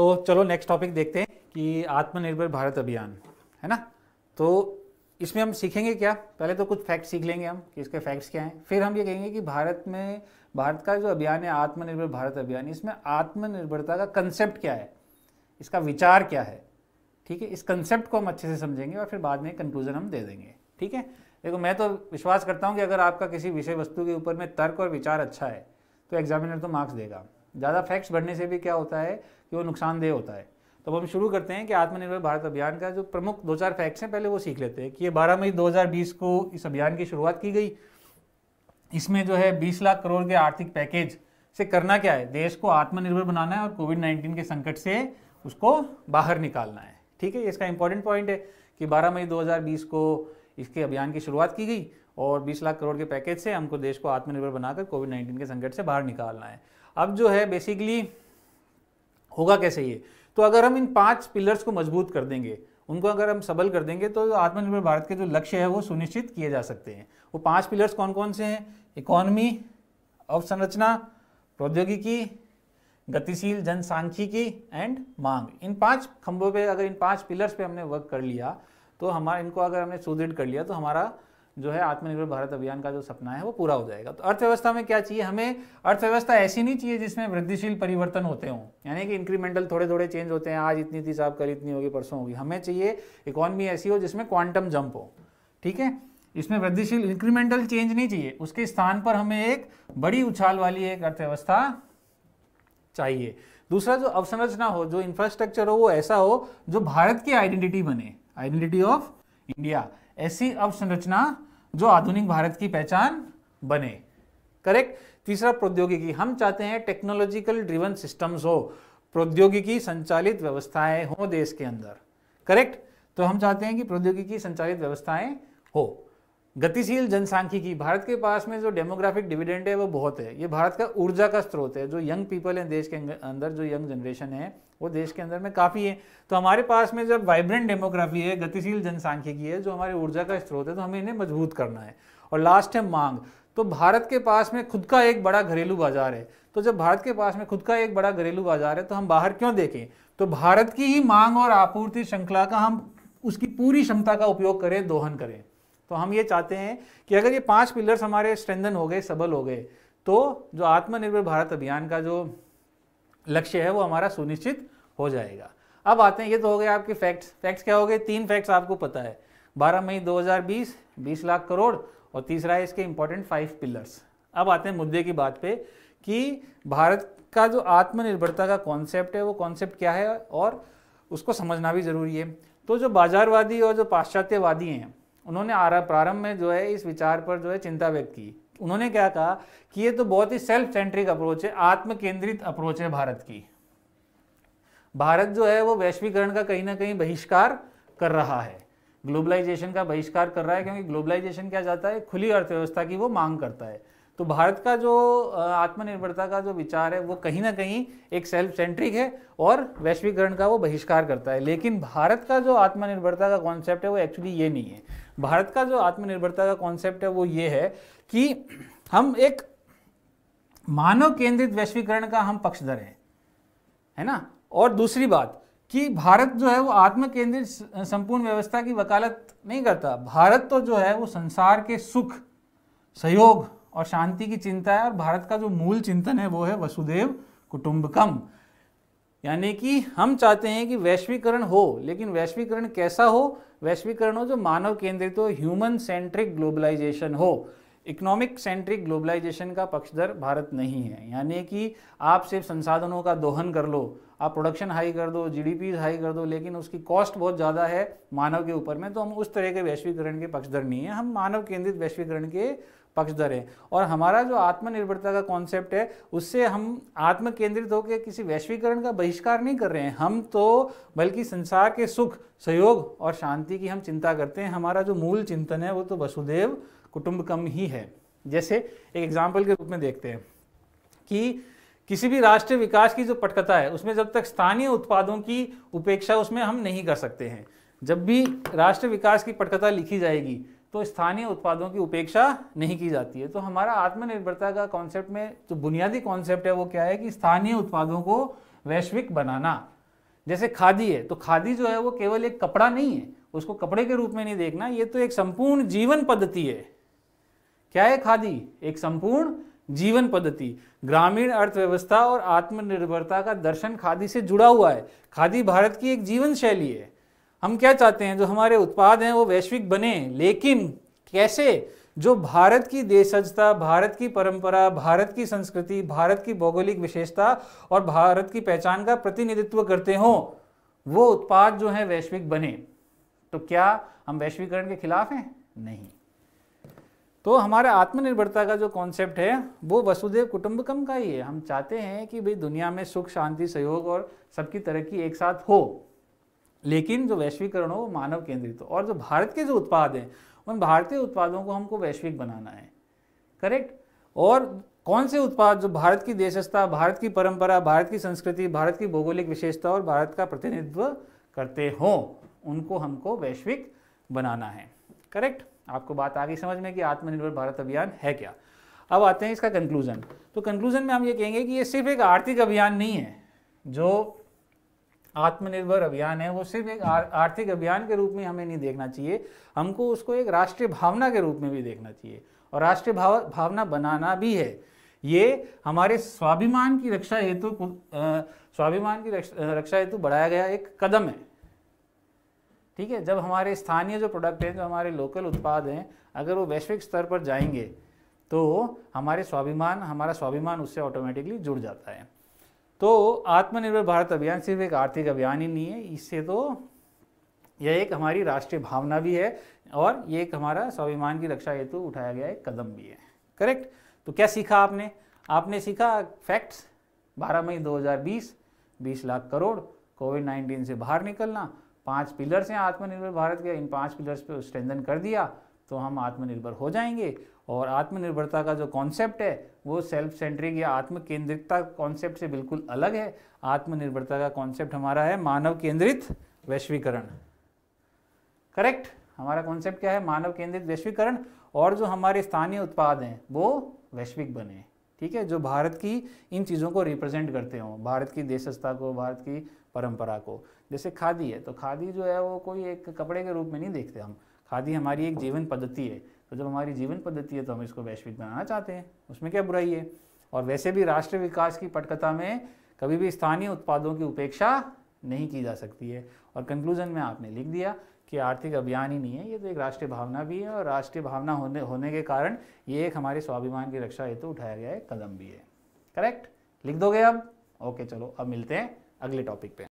तो चलो next topic देखते हैं कि आत्मनिर्भर भारत अभियान है ना तो इसमें हम सीखेंगे क्या पहले तो कुछ फैक्ट सीख लेंगे हम कि इसके फैक्ट्स क्या हैं फिर हम ये कहेंगे कि भारत में भारत का जो अभियान है आत्मनिर्भर भारत अभियान इसमें आत्मनिर्भरता का कंसेप्ट क्या है इसका विचार क्या है ठीक है इस कंसेप्ट को हम अच्छे से समझेंगे और फिर बाद में कंक्लूजन हम दे देंगे ठीक है देखो मैं तो विश्वास करता हूँ कि अगर आपका किसी विषय वस्तु के ऊपर में तर्क और विचार अच्छा है तो एग्जामिनर तो मार्क्स देगा ज़्यादा फैक्ट्स भरने से भी क्या होता है कि वो नुकसानदेह होता है तो हम शुरू करते हैं कि आत्मनिर्भर भारत अभियान का जो प्रमुख दो चार फैक्ट्स हैं पहले वो सीख लेते हैं कि ये 12 मई 2020 को इस अभियान की शुरुआत की गई इसमें जो है 20 लाख करोड़ के आर्थिक पैकेज से करना क्या है देश को आत्मनिर्भर बनाना है और कोविड नाइन्टीन के संकट से उसको बाहर निकालना है ठीक है इसका इंपॉर्टेंट पॉइंट है कि 12 मई 2020 को इसके अभियान की शुरुआत की गई और 20 लाख करोड़ के पैकेज से हमको देश को आत्मनिर्भर बनाकर कोविड नाइन्टीन के संकट से बाहर निकालना है अब जो है बेसिकली होगा कैसे ये तो अगर हम इन पांच पिलर्स को मजबूत कर देंगे उनको अगर हम सबल कर देंगे तो आत्मनिर्भर भारत के जो लक्ष्य है वो सुनिश्चित किए जा सकते हैं वो पांच पिलर्स कौन कौन से हैं इकोनॉमी अवसंरचना प्रौद्योगिकी गतिशील जनसांख्यिकी एंड मांग इन पांच खंभों पे अगर इन पांच पिलर्स पे हमने वर्क कर लिया तो हमारा इनको अगर हमने सुदृढ़ कर लिया तो हमारा जो है आत्मनिर्भर भारत अभियान का जो सपना है वो पूरा हो जाएगा तो अर्थव्यवस्था में क्या चाहिए हमें अर्थव्यवस्था ऐसी नहीं चाहिए जिसमें वृद्धिशील परिवर्तन होते हों यानी कि इंक्रीमेंटल थोड़े थोड़े चेंज होते हैं आज इतनी थी साहब कल इतनी होगी परसों होगी हमें चाहिए इकोनॉमी ऐसी हो जिसमें क्वांटम जंप हो ठीक है इसमें वृद्धिशील इंक्रीमेंटल चेंज नहीं चाहिए उसके स्थान पर हमें एक बड़ी उछाल वाली एक अर्थव्यवस्था चाहिए दूसरा जो अवसंरचना हो जो इंफ्रास्ट्रक्चर हो वो ऐसा हो जो भारत की आइडेंटिटी बने आइडेंटिटी ऑफ इंडिया ऐसी अवसंरचना जो आधुनिक भारत की पहचान बने करेक्ट तीसरा प्रौद्योगिकी हम चाहते हैं टेक्नोलॉजिकल ड्रिवन सिस्टम्स हो प्रौद्योगिकी संचालित व्यवस्थाएं हो देश के अंदर करेक्ट तो हम चाहते हैं कि प्रौद्योगिकी संचालित व्यवस्थाएं हो गतिशील जनसांख्यिकी भारत के पास में जो डेमोग्राफिक डिविडेंड है वो बहुत है ये भारत का ऊर्जा का स्रोत है जो यंग पीपल है देश के अंदर जो यंग जनरेशन है वो देश के अंदर में काफ़ी है तो हमारे पास में जब वाइब्रेंट डेमोग्राफी है गतिशील जनसांख्यिकी है जो हमारे ऊर्जा का स्रोत है तो हमें इन्हें मजबूत करना है और लास्ट है मांग तो भारत के पास में खुद का एक बड़ा घरेलू बाजार है तो जब भारत के पास में खुद का एक बड़ा घरेलू बाजार है तो हम बाहर क्यों देखें तो भारत की ही मांग और आपूर्ति श्रृंखला का हम उसकी पूरी क्षमता का उपयोग करें दोहन करें तो हम ये चाहते हैं कि अगर ये पांच पिलर्स हमारे स्ट्रेंथन हो गए सबल हो गए तो जो आत्मनिर्भर भारत अभियान का जो लक्ष्य है वो हमारा सुनिश्चित हो जाएगा अब आते हैं ये तो हो गए आपके फैक्ट्स फैक्ट्स क्या हो गए तीन फैक्ट्स आपको पता है 12 मई 2020 20 लाख करोड़ और तीसरा है इसके इंपॉर्टेंट फाइव पिलर्स अब आते हैं मुद्दे की बात पे कि भारत का जो आत्मनिर्भरता का कॉन्सेप्ट है वो कॉन्सेप्ट क्या है और उसको समझना भी ज़रूरी है तो जो बाजारवादी और जो पाश्चात्यवादी हैं उन्होंने प्रारंभ में जो है इस विचार पर जो है चिंता व्यक्त की उन्होंने क्या कहा कि ये तो बहुत ही सेल्फ सेंट्रिक अप्रोच है आत्म केंद्रित अप्रोच है भारत की भारत जो है वो वैश्वीकरण का कहीं ना कहीं बहिष्कार कर रहा है ग्लोबलाइजेशन का बहिष्कार कर रहा है क्योंकि ग्लोबलाइजेशन क्या जाता है खुली अर्थव्यवस्था की वो मांग करता है तो भारत का जो आत्मनिर्भरता का जो विचार है वो कहीं ना कहीं एक सेल्फ सेंट्रिक है और वैश्वीकरण का वो बहिष्कार करता है लेकिन भारत का जो आत्मनिर्भरता का कॉन्सेप्ट है वो एक्चुअली ये नहीं है भारत का जो आत्मनिर्भरता का कॉन्सेप्ट है वो ये है कि हम एक मानव केंद्रित वैश्वीकरण का हम पक्षधर हैं है ना और दूसरी बात कि भारत जो है वो आत्म केंद्रित संपूर्ण व्यवस्था की वकालत नहीं करता भारत तो जो है वो संसार के सुख सहयोग और शांति की चिंता है और भारत का जो मूल चिंतन है वो है वसुदेव कुटुंबकम यानी कि हम चाहते हैं कि वैश्वीकरण हो लेकिन वैश्वीकरण कैसा हो वैश्वीकरण हो जो मानव केंद्रित हो ह्यूमन सेंट्रिक ग्लोबलाइजेशन हो इकोनॉमिक सेंट्रिक ग्लोबलाइजेशन का पक्षधर भारत नहीं है यानी कि आप सिर्फ संसाधनों का दोहन कर लो आप प्रोडक्शन हाई कर दो जी हाई कर दो लेकिन उसकी कॉस्ट बहुत ज़्यादा है मानव के ऊपर में तो हम उस तरह के वैश्वीकरण के पक्षधर नहीं है हम मानव केंद्रित वैश्वीकरण के पक्षधर हैं और हमारा जो आत्मनिर्भरता का कॉन्सेप्ट है उससे हम आत्म केंद्रित होकर किसी वैश्वीकरण का बहिष्कार नहीं कर रहे हैं हम तो बल्कि संसार के सुख सहयोग और शांति की हम चिंता करते हैं हमारा जो मूल चिंतन है वो तो वसुदेव कुटुंबकम ही है जैसे एक एग्जाम्पल के रूप में देखते हैं कि किसी भी राष्ट्र विकास की जो पटकथा है उसमें जब तक स्थानीय उत्पादों की उपेक्षा उसमें हम नहीं कर सकते हैं जब भी राष्ट्र विकास की पटकथा लिखी जाएगी तो स्थानीय उत्पादों की उपेक्षा नहीं की जाती है तो हमारा आत्मनिर्भरता का कॉन्सेप्ट में जो बुनियादी कॉन्सेप्ट है वो क्या है कि स्थानीय उत्पादों को वैश्विक बनाना जैसे खादी है तो खादी जो है वो केवल एक कपड़ा नहीं है उसको कपड़े के रूप में नहीं देखना ये तो एक संपूर्ण जीवन पद्धति है क्या है खादी एक संपूर्ण जीवन पद्धति ग्रामीण अर्थव्यवस्था और आत्मनिर्भरता का दर्शन खादी से जुड़ा हुआ है खादी भारत की एक जीवन शैली है हम क्या चाहते हैं जो हमारे उत्पाद हैं वो वैश्विक बने लेकिन कैसे जो भारत की देशजता भारत की परंपरा भारत की संस्कृति भारत की भौगोलिक विशेषता और भारत की पहचान का प्रतिनिधित्व करते हों वो उत्पाद जो हैं वैश्विक बने तो क्या हम वैश्वीकरण के खिलाफ हैं नहीं तो हमारे आत्मनिर्भरता का जो कॉन्सेप्ट है वो वसुदेव कुटुंबकम का ही है हम चाहते हैं कि भाई दुनिया में सुख शांति सहयोग और सबकी तरक्की एक साथ हो लेकिन जो वैश्वीकरण हो वो मानव केंद्रित हो और जो भारत के जो उत्पाद हैं उन भारतीय उत्पादों को हमको वैश्विक बनाना है करेक्ट और कौन से उत्पाद जो भारत की देशस्था भारत की परंपरा भारत की संस्कृति भारत की भौगोलिक विशेषता और भारत का प्रतिनिधित्व करते हों उनको हमको वैश्विक बनाना है करेक्ट आपको बात आगे समझ में कि आत्मनिर्भर भारत अभियान है क्या अब आते हैं इसका कंक्लूजन तो कंक्लूजन में हम ये कहेंगे कि ये सिर्फ एक आर्थिक अभियान नहीं है जो आत्मनिर्भर अभियान है वो सिर्फ एक आर्थिक अभियान के रूप में हमें नहीं देखना चाहिए हमको उसको एक राष्ट्रीय भावना के रूप में भी देखना चाहिए और राष्ट्रीय भाव भावना बनाना भी है ये हमारे स्वाभिमान की रक्षा हेतु स्वाभिमान की रक्षा हेतु बढ़ाया गया एक कदम है ठीक है जब हमारे स्थानीय जो प्रोडक्ट हैं जो हमारे लोकल उत्पाद हैं अगर वो वैश्विक स्तर पर जाएंगे तो हमारे स्वाभिमान हमारा स्वाभिमान उससे ऑटोमेटिकली जुड़ जाता है तो आत्मनिर्भर भारत अभियान सिर्फ एक आर्थिक अभियान ही नहीं है इससे तो यह एक हमारी राष्ट्रीय भावना भी है और ये एक हमारा स्वाभिमान की रक्षा हेतु उठाया गया एक कदम भी है करेक्ट तो क्या सीखा आपने आपने सीखा फैक्ट्स 12 मई 2020 20 लाख करोड़ कोविड 19 से बाहर निकलना पांच पिलर्स हैं आत्मनिर्भर भारत के इन पांच पिलर्स पे स्ट्रेंथन कर दिया तो हम आत्मनिर्भर हो जाएंगे और आत्मनिर्भरता का जो कॉन्सेप्ट है वो सेल्फ सेंटरिंग या आत्म केंद्रितता कॉन्सेप्ट से बिल्कुल अलग है आत्मनिर्भरता का कॉन्सेप्ट हमारा है मानव केंद्रित वैश्वीकरण करेक्ट हमारा कॉन्सेप्ट क्या है मानव केंद्रित वैश्वीकरण और जो हमारे स्थानीय उत्पाद हैं वो वैश्विक बने ठीक है जो भारत की इन चीज़ों को रिप्रेजेंट करते हों भारत की देशस्था को भारत की परंपरा को जैसे खादी है तो खादी जो है वो कोई एक कपड़े के रूप में नहीं देखते हम खादी हमारी एक जीवन पद्धति है तो जब हमारी जीवन पद्धति है तो हम इसको वैश्विक बनाना चाहते हैं उसमें क्या बुराई है और वैसे भी राष्ट्र विकास की पटकथा में कभी भी स्थानीय उत्पादों की उपेक्षा नहीं की जा सकती है और कंक्लूजन में आपने लिख दिया कि आर्थिक अभियान ही नहीं है ये तो एक राष्ट्रीय भावना भी है और राष्ट्रीय भावना होने होने के कारण ये एक हमारे स्वाभिमान की रक्षा हेतु तो उठाया गया है कदम भी है करेक्ट लिख दोगे अब ओके चलो अब मिलते हैं अगले टॉपिक पे